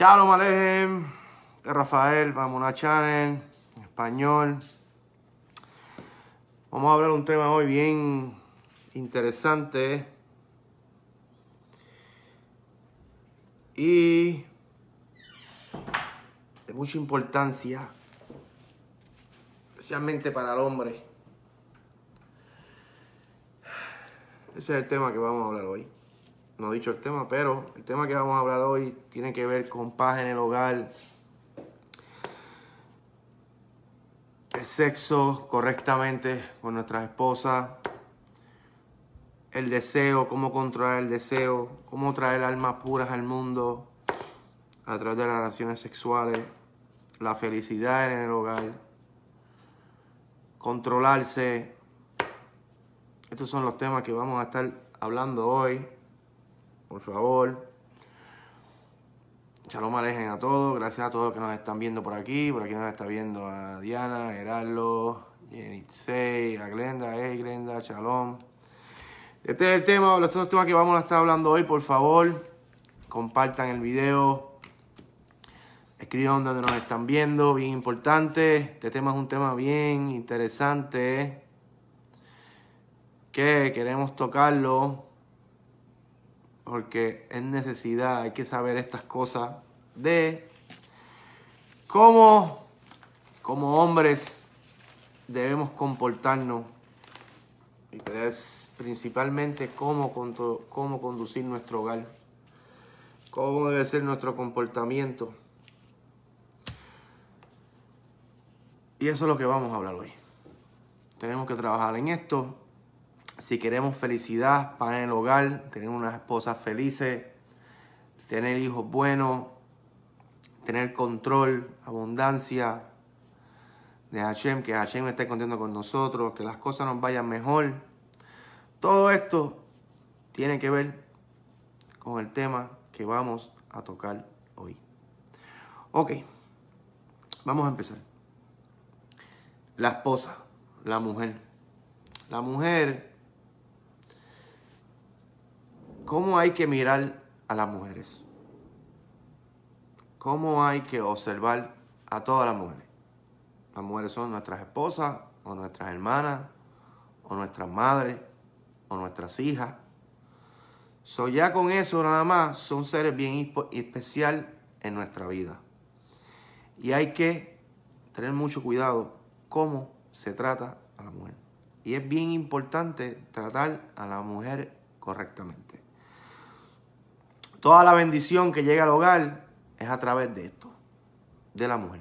Shalom Alejem, Rafael, vamos a en español. Vamos a hablar un tema hoy bien interesante. Y de mucha importancia, especialmente para el hombre. Ese es el tema que vamos a hablar hoy no he dicho el tema, pero el tema que vamos a hablar hoy tiene que ver con paz en el hogar, el sexo correctamente con nuestras esposas, el deseo, cómo controlar el deseo, cómo traer almas puras al mundo a través de las relaciones sexuales, la felicidad en el hogar, controlarse. Estos son los temas que vamos a estar hablando hoy por favor. Shalom alejen a todos, gracias a todos los que nos están viendo por aquí, por aquí nos está viendo a Diana, Gerardo, Jenitzei, a Glenda, hey Glenda, Shalom. Este es el tema, los dos temas que vamos a estar hablando hoy, por favor, compartan el video, escriban donde nos están viendo, bien importante, este tema es un tema bien interesante, que queremos tocarlo porque es necesidad, hay que saber estas cosas de cómo como hombres debemos comportarnos y es principalmente cómo, cómo conducir nuestro hogar, cómo debe ser nuestro comportamiento. Y eso es lo que vamos a hablar hoy. Tenemos que trabajar en esto si queremos felicidad, paz en el hogar, tener unas esposas felices, tener hijos buenos, tener control, abundancia de Hashem, que Hashem esté contento con nosotros, que las cosas nos vayan mejor. Todo esto tiene que ver con el tema que vamos a tocar hoy. Ok, vamos a empezar. La esposa, la mujer. La mujer ¿Cómo hay que mirar a las mujeres? ¿Cómo hay que observar a todas las mujeres? Las mujeres son nuestras esposas o nuestras hermanas o nuestras madres o nuestras hijas. ya con eso nada más son seres bien especial en nuestra vida. Y hay que tener mucho cuidado cómo se trata a la mujer. Y es bien importante tratar a la mujer correctamente. Toda la bendición que llega al hogar es a través de esto, de la mujer.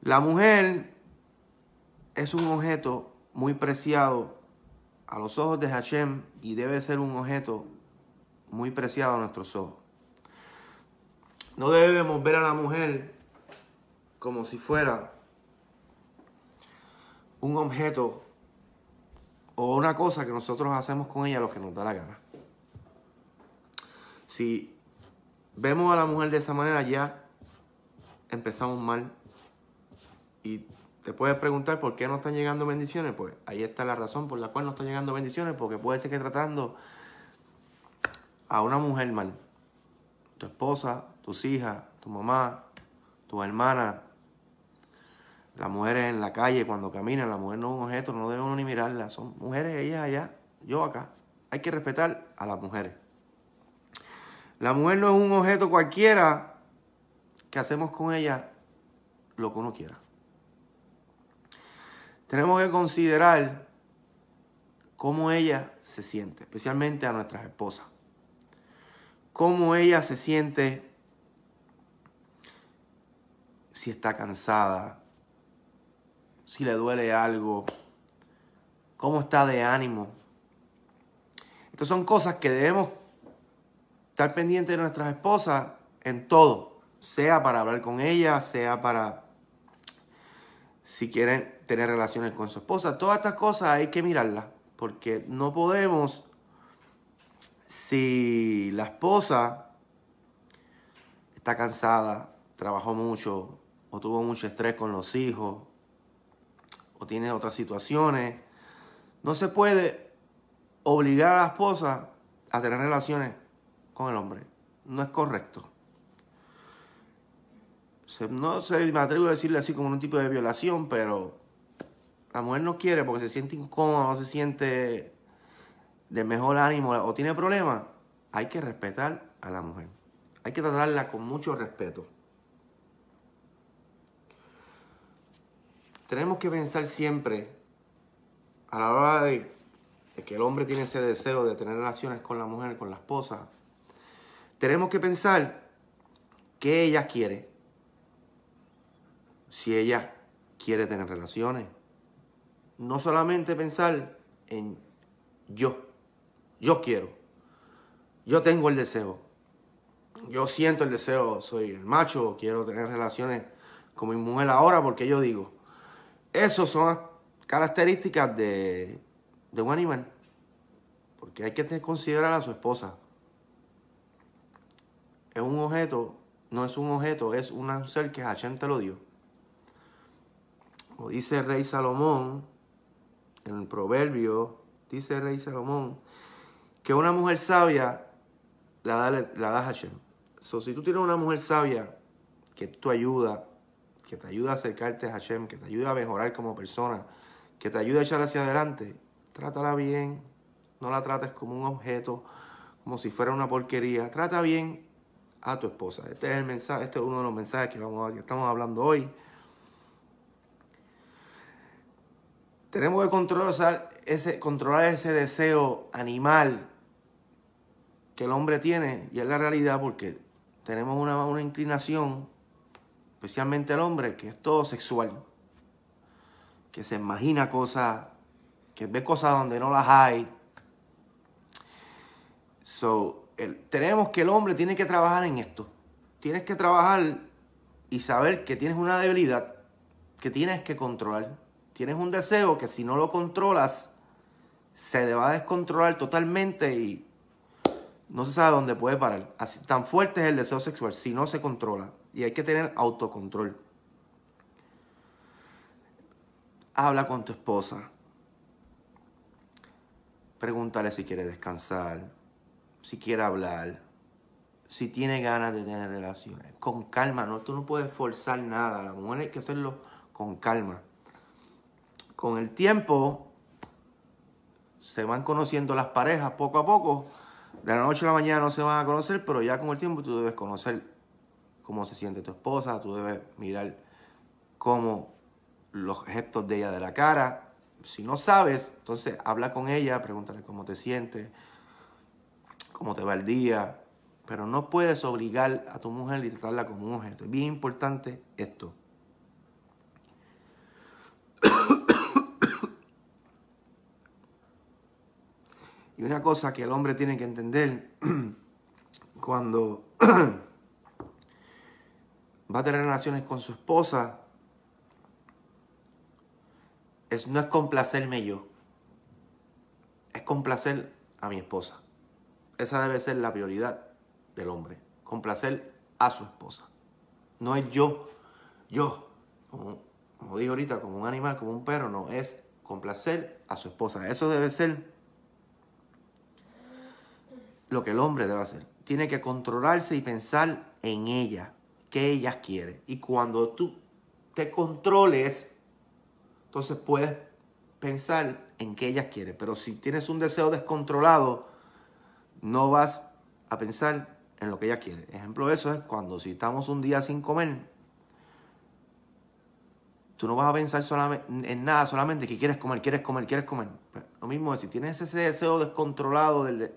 La mujer es un objeto muy preciado a los ojos de Hashem y debe ser un objeto muy preciado a nuestros ojos. No debemos ver a la mujer como si fuera un objeto o una cosa que nosotros hacemos con ella lo que nos da la gana. Si vemos a la mujer de esa manera, ya empezamos mal. Y te puedes preguntar por qué no están llegando bendiciones. Pues ahí está la razón por la cual no están llegando bendiciones, porque puede ser que tratando a una mujer mal, tu esposa, tus hijas, tu mamá, tu hermana, las mujeres en la calle cuando caminan, la mujer no es un objeto, no deben ni mirarla, son mujeres ellas allá, yo acá. Hay que respetar a las mujeres. La mujer no es un objeto cualquiera que hacemos con ella lo que uno quiera. Tenemos que considerar cómo ella se siente, especialmente a nuestras esposas. Cómo ella se siente si está cansada, si le duele algo, cómo está de ánimo. Estas son cosas que debemos pendiente de nuestras esposas en todo, sea para hablar con ella, sea para si quieren tener relaciones con su esposa. Todas estas cosas hay que mirarlas, porque no podemos, si la esposa está cansada, trabajó mucho o tuvo mucho estrés con los hijos o tiene otras situaciones, no se puede obligar a la esposa a tener relaciones con el hombre. No es correcto. no se me atrevo a decirle así como un tipo de violación, pero la mujer no quiere porque se siente incómoda, se siente de mejor ánimo o tiene problemas. Hay que respetar a la mujer. Hay que tratarla con mucho respeto. Tenemos que pensar siempre a la hora de, de que el hombre tiene ese deseo de tener relaciones con la mujer, con la esposa, tenemos que pensar qué ella quiere. Si ella quiere tener relaciones. No solamente pensar en yo. Yo quiero. Yo tengo el deseo. Yo siento el deseo. Soy el macho. Quiero tener relaciones con mi mujer ahora porque yo digo. Esas son las características de, de un animal. Porque hay que considerar a su esposa es un objeto, no es un objeto, es un ser que Hashem te lo dio. O dice el rey Salomón, en el proverbio, dice el rey Salomón, que una mujer sabia la da, la da Hashem. So, si tú tienes una mujer sabia que tú ayuda, que te ayuda a acercarte a Hashem, que te ayuda a mejorar como persona, que te ayuda a echar hacia adelante, trátala bien, no la trates como un objeto, como si fuera una porquería, trata bien a tu esposa. Este es el mensaje, este es uno de los mensajes que, vamos, estamos hablando hoy. Tenemos que controlar ese, controlar ese deseo animal que el hombre tiene, y es la realidad porque tenemos una, inclinación, especialmente el hombre, que es todo sexual, que se imagina cosas, que ve cosas donde no las hay. So, tenemos que el hombre tiene que trabajar en esto. Tienes que trabajar y saber que tienes una debilidad que tienes que controlar. Tienes un deseo que si no lo controlas, se te va a descontrolar totalmente y no se sabe dónde puede parar. Así, tan fuerte es el deseo sexual si no se controla. Y hay que tener autocontrol. Habla con tu esposa. Pregúntale si quiere descansar si quiere hablar, si tiene ganas de tener relaciones, con calma, no, tú no puedes forzar nada, la mujer hay que hacerlo con calma. Con el tiempo se van conociendo las parejas poco a poco, de la noche a la mañana no se van a conocer, pero ya con el tiempo tú debes conocer cómo se siente tu esposa, tú debes mirar cómo los gestos de ella de la cara. Si no sabes, entonces habla con ella, pregúntale cómo te sientes, cómo te va el día, pero no puedes obligar a tu mujer y tratarla como un objeto. Es bien importante esto. y una cosa que el hombre tiene que entender cuando va a tener relaciones con su esposa es no es complacerme yo, es complacer a mi esposa. Esa debe ser la prioridad del hombre, complacer a su esposa. No es yo, yo, como, digo ahorita, como un animal, como un perro, no, es complacer a su esposa. Eso debe ser lo que el hombre debe hacer. Tiene que controlarse y pensar en ella, qué ella quiere. Y cuando tú te controles, entonces puedes pensar en qué ella quiere. Pero si tienes un deseo descontrolado, no vas a pensar en lo que ella quiere. Ejemplo de eso es cuando si estamos un día sin comer, tú no vas a pensar en nada, solamente que quieres comer, quieres comer, quieres comer. Pues, lo mismo es si tienes ese deseo descontrolado del,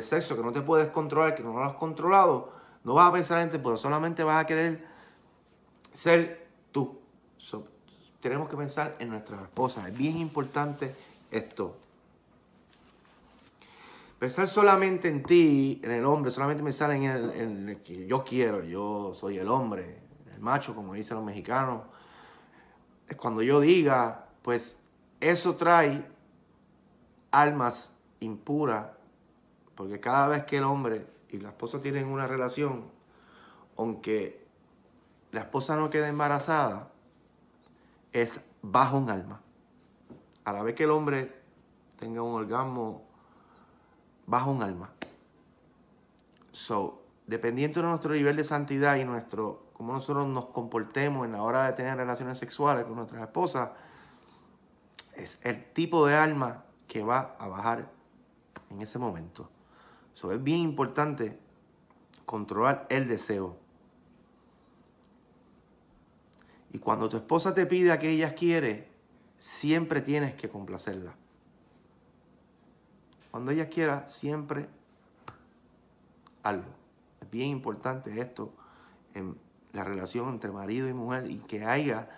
sexo que no te puedes controlar, que no lo has controlado, no vas a pensar en ti, pero solamente vas a querer ser tú. tenemos que pensar en nuestras esposas. Es bien importante esto. Pensar solamente en ti, en el hombre, solamente me sale en el que yo quiero, yo soy el hombre, el macho, como dicen los mexicanos. Cuando yo diga, pues eso trae almas impuras, porque cada vez que el hombre y la esposa tienen una relación, aunque la esposa no quede embarazada, es bajo un alma. A la vez que el hombre tenga un orgasmo Baja un alma. So, dependiendo de nuestro nivel de santidad y nuestro, cómo nosotros nos comportemos en la hora de tener relaciones sexuales con nuestras esposas, es el tipo de alma que va a bajar en ese momento. So, es bien importante controlar el deseo. Y cuando tu esposa te pide que ella quiere, siempre tienes que complacerla. Cuando ella quiera, siempre algo. Es bien importante esto en la relación entre marido y mujer y que haya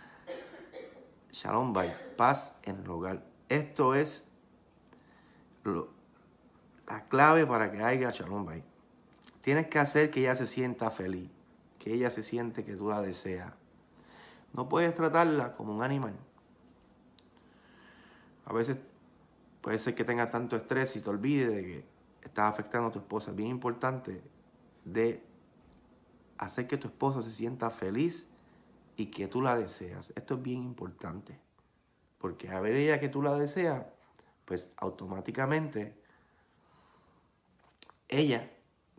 shalom paz en el hogar. Esto es la clave para que haya shalom Tienes que hacer que ella se sienta feliz, que ella se siente que tú la deseas. No puedes tratarla como un animal. A veces Puede ser que tenga tanto estrés y te olvides de que estás afectando a tu esposa. Es bien importante de hacer que tu esposa se sienta feliz y que tú la deseas. Esto es bien importante. Porque a ver ella que tú la deseas, pues automáticamente ella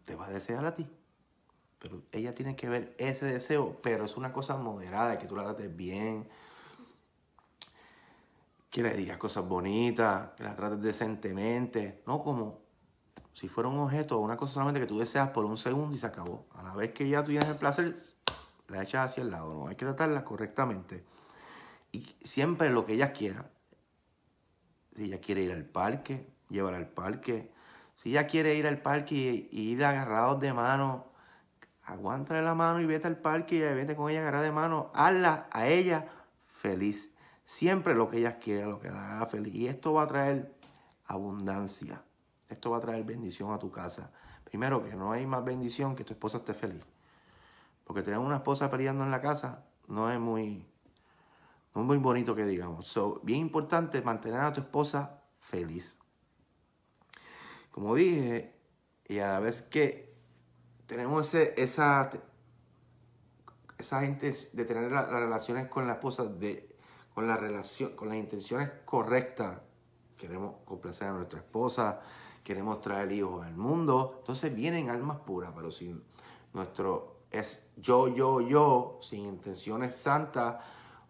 te va a desear a ti. Pero ella tiene que ver ese deseo, pero es una cosa moderada, que tú la trates bien, que le digas cosas bonitas, que la trates decentemente, no como si fuera un objeto o una cosa solamente que tú deseas por un segundo y se acabó. A la vez que ya tú tienes el placer, la echas hacia el lado, no, hay que tratarla correctamente. Y siempre lo que ella quiera. Si ella quiere ir al parque, llévala al parque. Si ella quiere ir al parque y, ir agarrados de mano, aguántale la mano y vete al parque y vete con ella agarrada de mano. Hazla a ella feliz siempre lo que ellas quiera lo que la haga feliz. Y esto va a traer abundancia. Esto va a traer bendición a tu casa. Primero, que no hay más bendición que tu esposa esté feliz. Porque tener una esposa peleando en la casa no es muy, muy bonito que digamos. bien importante mantener a tu esposa feliz. Como dije, y a la vez que tenemos esa, esa gente de tener las relaciones con la esposa, de con, la relación, con las intenciones correctas. Queremos complacer a nuestra esposa, queremos traer hijos al mundo. Entonces vienen almas puras, pero si nuestro es yo, yo, yo, sin intenciones santas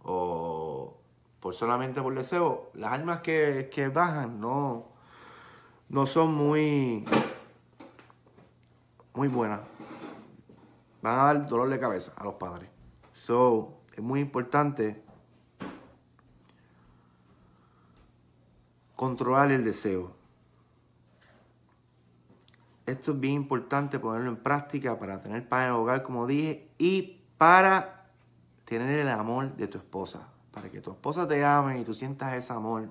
o por solamente por deseo, las almas que, bajan no, no son muy, muy buenas. Van a dar dolor de cabeza a los padres. So, es muy importante Controlar el deseo. Esto es bien importante ponerlo en práctica para tener paz en el hogar, como dije, y para tener el amor de tu esposa. Para que tu esposa te ame y tú sientas ese amor.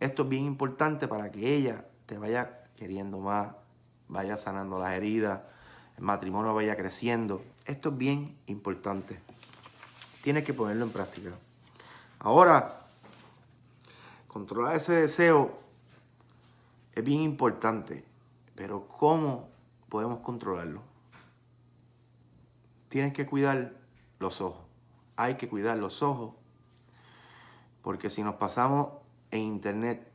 Esto es bien importante para que ella te vaya queriendo más, vaya sanando las heridas, el matrimonio vaya creciendo. Esto es bien importante. Tienes que ponerlo en práctica. Ahora, Controlar ese deseo es bien importante, pero ¿cómo podemos controlarlo? Tienes que cuidar los ojos. Hay que cuidar los ojos porque si nos pasamos en internet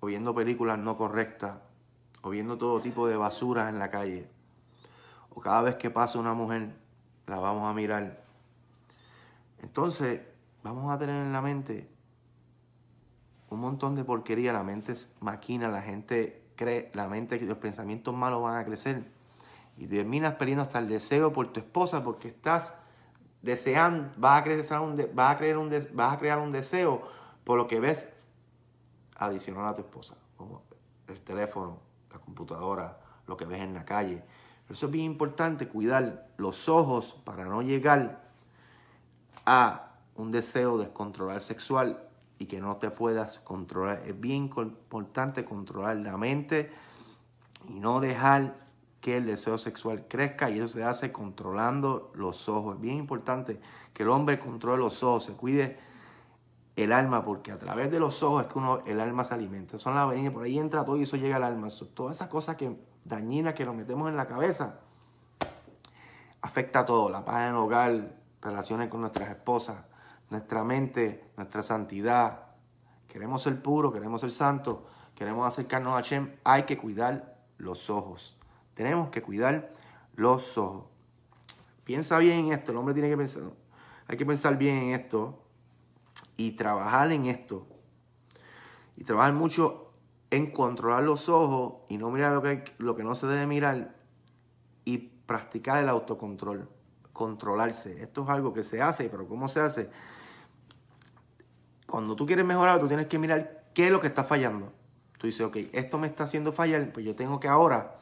o viendo películas no correctas o viendo todo tipo de basuras en la calle o cada vez que pasa una mujer la vamos a mirar, entonces vamos a tener en la mente un montón de porquería, la mente es maquina, la gente cree, la mente, los pensamientos malos van a crecer. Y terminas perdiendo hasta el deseo por tu esposa porque estás deseando, vas a crecer un, a un, a crear un deseo por lo que ves adicional a tu esposa, como el teléfono, la computadora, lo que ves en la calle. eso es bien importante cuidar los ojos para no llegar a un deseo descontrolar sexual y que no te puedas controlar. Es bien importante controlar la mente y no dejar que el deseo sexual crezca y eso se hace controlando los ojos. Es bien importante que el hombre controle los ojos, se cuide el alma, porque a través de los ojos es que uno, el alma se alimenta. Son las avenidas, por ahí entra todo y eso llega al alma. todas esas cosas que, dañinas que nos metemos en la cabeza afecta a todo. La paz en el hogar, relaciones con nuestras esposas, nuestra mente, nuestra santidad. Queremos ser puro queremos ser santo queremos acercarnos a Hashem. Hay que cuidar los ojos. Tenemos que cuidar los ojos. Piensa bien en esto. El hombre tiene que pensar. Hay que pensar bien en esto y trabajar en esto. Y trabajar mucho en controlar los ojos y no mirar lo que, lo que no se debe mirar y practicar el autocontrol, controlarse. Esto es algo que se hace, pero ¿cómo se hace? cuando tú quieres mejorar, tú tienes que mirar qué es lo que está fallando. Tú dices, ok, esto me está haciendo fallar, pues yo tengo que ahora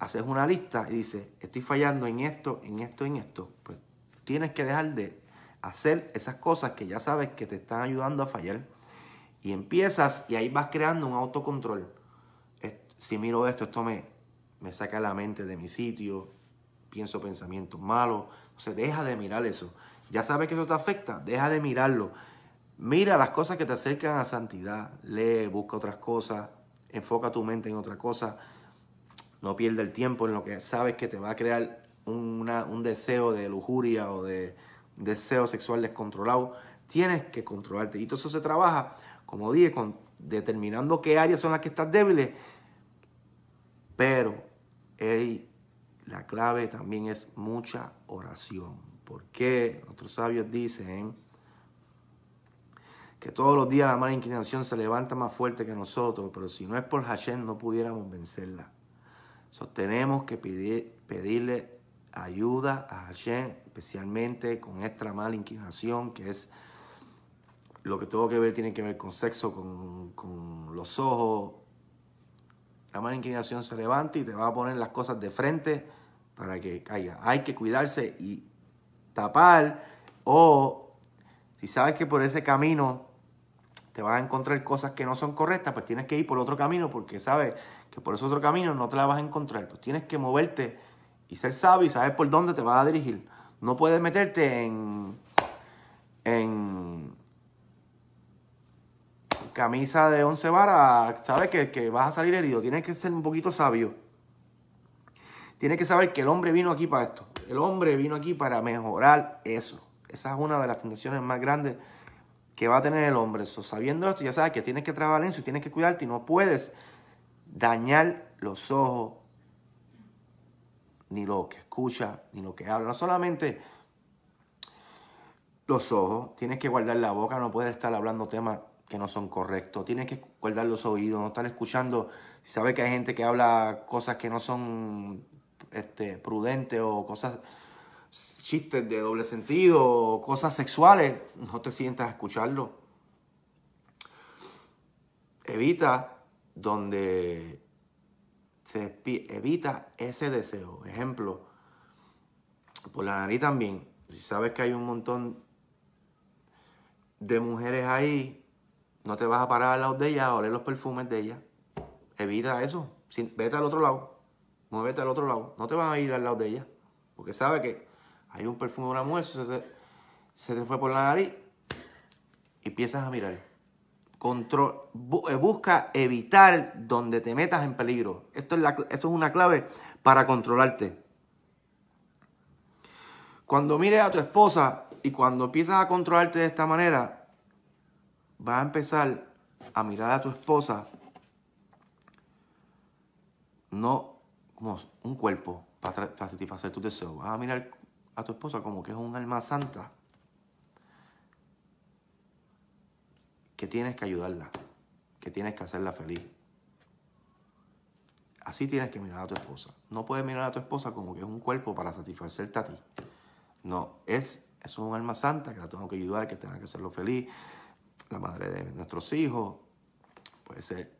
hacer una lista y dices, estoy fallando en esto, en esto, en esto. Pues tienes que dejar de hacer esas cosas que ya sabes que te están ayudando a fallar. Y empiezas y ahí vas creando un autocontrol. Si miro esto, esto me, me saca la mente de mi sitio, pienso pensamientos malos. O sea, deja de mirar eso. Ya sabes que eso te afecta, deja de mirarlo Mira las cosas que te acercan a santidad. Lee, busca otras cosas, enfoca tu mente en otra cosa. No pierdas el tiempo en lo que sabes que te va a crear un deseo de lujuria o de deseo sexual descontrolado. Tienes que controlarte. Y todo eso se trabaja, como dije, determinando qué áreas son las que estás débiles. Pero la clave también es mucha oración. Porque otros sabios dicen que todos los días la mala inclinación se levanta más fuerte que nosotros, pero si no es por Hashem no pudiéramos vencerla. Sostenemos que pedir, pedirle ayuda a Hashem, especialmente con esta mala inclinación que es lo que todo que ver tiene que ver con sexo, con, con los ojos. La mala inclinación se levanta y te va a poner las cosas de frente para que caiga. Hay que cuidarse y tapar o si sabes que por ese camino te vas a encontrar cosas que no son correctas, pues tienes que ir por otro camino porque sabes que por ese otro camino no te la vas a encontrar. Pues tienes que moverte y ser sabio y saber por dónde te vas a dirigir. No puedes meterte en, en camisa de once varas, sabes que, que vas a salir herido. Tienes que ser un poquito sabio. Tienes que saber que el hombre vino aquí para esto. El hombre vino aquí para mejorar eso. Esa es una de las tentaciones más grandes que va a tener el hombre. sabiendo esto, ya sabes que tienes que trabajar en eso, tienes que cuidarte y no puedes dañar los ojos, ni lo que escucha, ni lo que habla. No solamente los ojos, tienes que guardar la boca, no puedes estar hablando temas que no son correctos, tienes que guardar los oídos, no estar escuchando, si sabes que hay gente que habla cosas que no son este, prudentes o cosas chistes de doble sentido, cosas sexuales, no te sientas a escucharlo. Evita donde se evita ese deseo. Ejemplo, por la nariz también. Si sabes que hay un montón de mujeres ahí, no te vas a parar al lado de ellas a oler los perfumes de ellas. Evita eso. Vete al otro lado. Muévete al otro lado. No te vas a ir al lado de ellas. Porque sabes que hay un perfume de una almuerzo, se te, fue por la nariz y empiezas a mirar. Control, eh, busca evitar donde te metas en peligro. Esto es, es una clave para controlarte. Cuando mires a tu esposa y cuando empiezas a controlarte de esta manera, vas a empezar a mirar a tu esposa no como un cuerpo para, satisfacer tus deseos. a mirar a tu esposa como que es un alma santa, que tienes que ayudarla, que tienes que hacerla feliz. Así tienes que mirar a tu esposa. No puedes mirar a tu esposa como que es un cuerpo para satisfacerte a ti. No, es, es un alma santa que la tengo que ayudar, que tenga que hacerlo feliz. La madre de nuestros hijos, puede ser,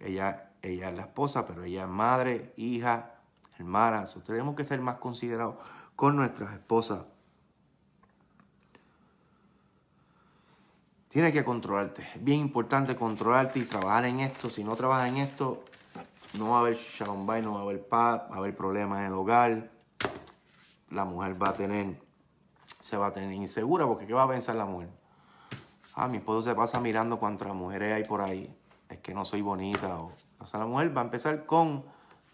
ella, ella es la esposa, pero ella es madre, hija, hermana. tenemos que ser más considerados con nuestras esposas. Tienes que controlarte. Es bien importante controlarte y trabajar en esto. Si no trabajas en esto, no va a haber shalom no va a haber paz, va a haber problemas en el hogar. La mujer va a tener, se va a tener insegura porque ¿qué va a pensar la mujer? Ah, mi esposo se pasa mirando cuántas mujeres hay por ahí. Es que no soy bonita. O, o sea, la mujer va a empezar con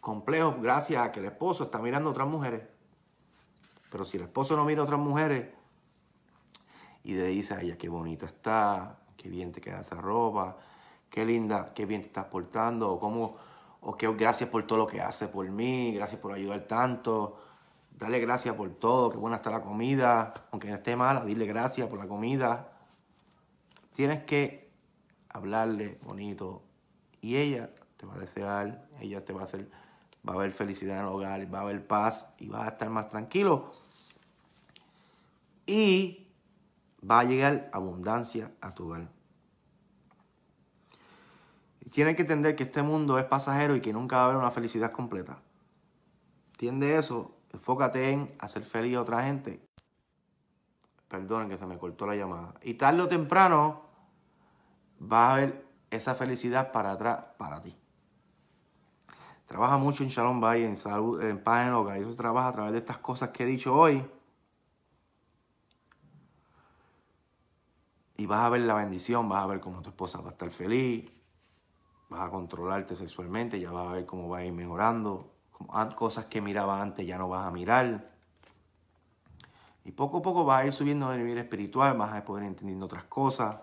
complejos gracias a que el esposo está mirando a otras mujeres. Pero si el esposo no mira a otras mujeres y le dice a ella qué bonita está, qué bien te queda esa ropa, qué linda, qué bien te estás portando, o cómo, o qué gracias por todo lo que hace por mí, gracias por ayudar tanto, dale gracias por todo, qué buena está la comida, aunque no esté mala, dile gracias por la comida. Tienes que hablarle bonito y ella te va a desear, ella te va a hacer va a haber felicidad en el hogar, va a haber paz y vas a estar más tranquilo. Y va a llegar abundancia a tu hogar. Tienes que entender que este mundo es pasajero y que nunca va a haber una felicidad completa. Entiende eso, enfócate en hacer feliz a otra gente. Perdonen que se me cortó la llamada. Y tarde o temprano va a haber esa felicidad para atrás, para ti. Trabaja mucho en Shalom Bay, en salud, en paz en hogar. Eso trabaja a través de estas cosas que he dicho hoy. Y vas a ver la bendición, vas a ver cómo tu esposa va a estar feliz, vas a controlarte sexualmente, ya vas a ver cómo va a ir mejorando. Ah, cosas que miraba antes ya no vas a mirar. Y poco a poco vas a ir subiendo el nivel espiritual, vas a poder entendiendo otras cosas,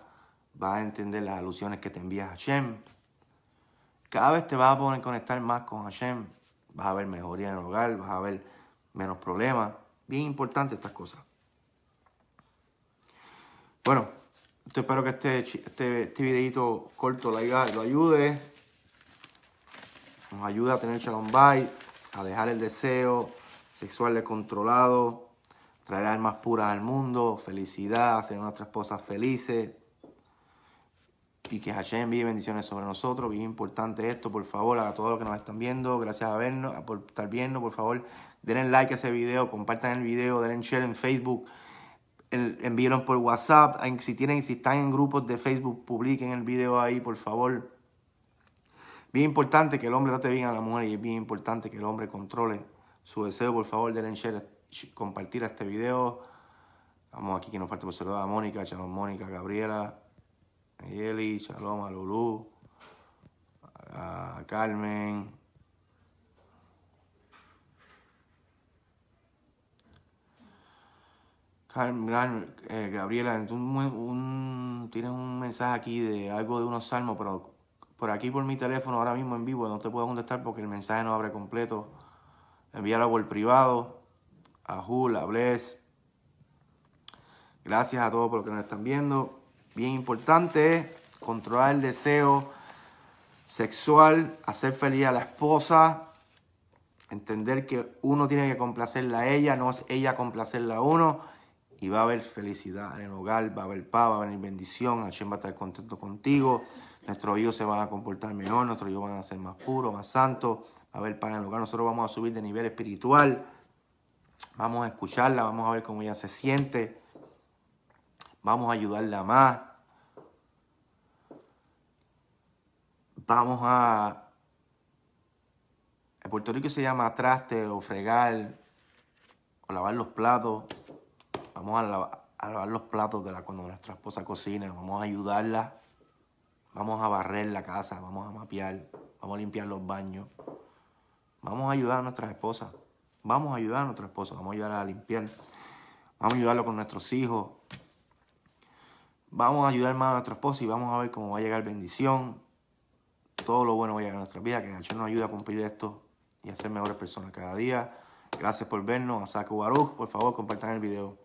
vas a entender las alusiones que te envías a Shem. Cada vez te vas a poder conectar más con Hashem, vas a ver mejoría en el hogar, vas a ver menos problemas. Bien importante estas cosas. Bueno, espero que este, este, este videito corto lo ayude. Nos ayuda a tener Shalom Bay, a dejar el deseo sexual descontrolado, traer almas puras al mundo, felicidad, hacer a nuestras esposas felices, y que Hashem envíe bendiciones sobre nosotros. Bien importante esto, por favor, a todos los que nos están viendo, gracias a vernos, por estar viendo, por favor, denle like a ese video, compartan el video, denle share en Facebook, envíenlo por WhatsApp, si tienen, si están en grupos de Facebook, publiquen el video ahí, por favor. Bien importante que el hombre date bien a la mujer y es bien importante que el hombre controle su deseo, por favor, denle share, compartir este video. Vamos aquí que nos falta por saludar a Mónica, a Mónica, Gabriela, a Shalom, a Lulú, a Carmen. Carmen, eh, Gabriela, un, tienes un mensaje aquí de algo de unos salmos, pero por aquí por mi teléfono ahora mismo en vivo no te puedo contestar porque el mensaje no abre completo. Envíalo por privado, a Jul, a Bless. Gracias a todos por lo que nos están viendo bien importante, controlar el deseo sexual, hacer feliz a la esposa, entender que uno tiene que complacerla a ella, no es ella complacerla a uno, y va a haber felicidad en el hogar, va a haber paz, va a haber bendición, alguien va a estar contento contigo, nuestros hijos se van a comportar mejor, nuestros hijos van a ser más puros, más santos, va a haber paz en el hogar, nosotros vamos a subir de nivel espiritual, vamos a escucharla, vamos a ver cómo ella se siente, vamos a ayudarla más, vamos a... En Puerto Rico se llama traste o fregar o lavar los platos. Vamos a, lavar los platos de la, cuando nuestra esposa cocina. Vamos a ayudarla. Vamos a barrer la casa. Vamos a mapear. Vamos a limpiar los baños. Vamos a ayudar a nuestras esposas. Vamos a ayudar a nuestra esposa. Vamos a ayudar a limpiar. Vamos a ayudarlo con nuestros hijos. Vamos a ayudar más a nuestro esposo y vamos a ver cómo va a llegar bendición. Todo lo bueno va a llegar a nuestra vida, que Señor nos ayude a cumplir esto y a ser mejores personas cada día. Gracias por vernos. A Baruch, por favor, compartan el video.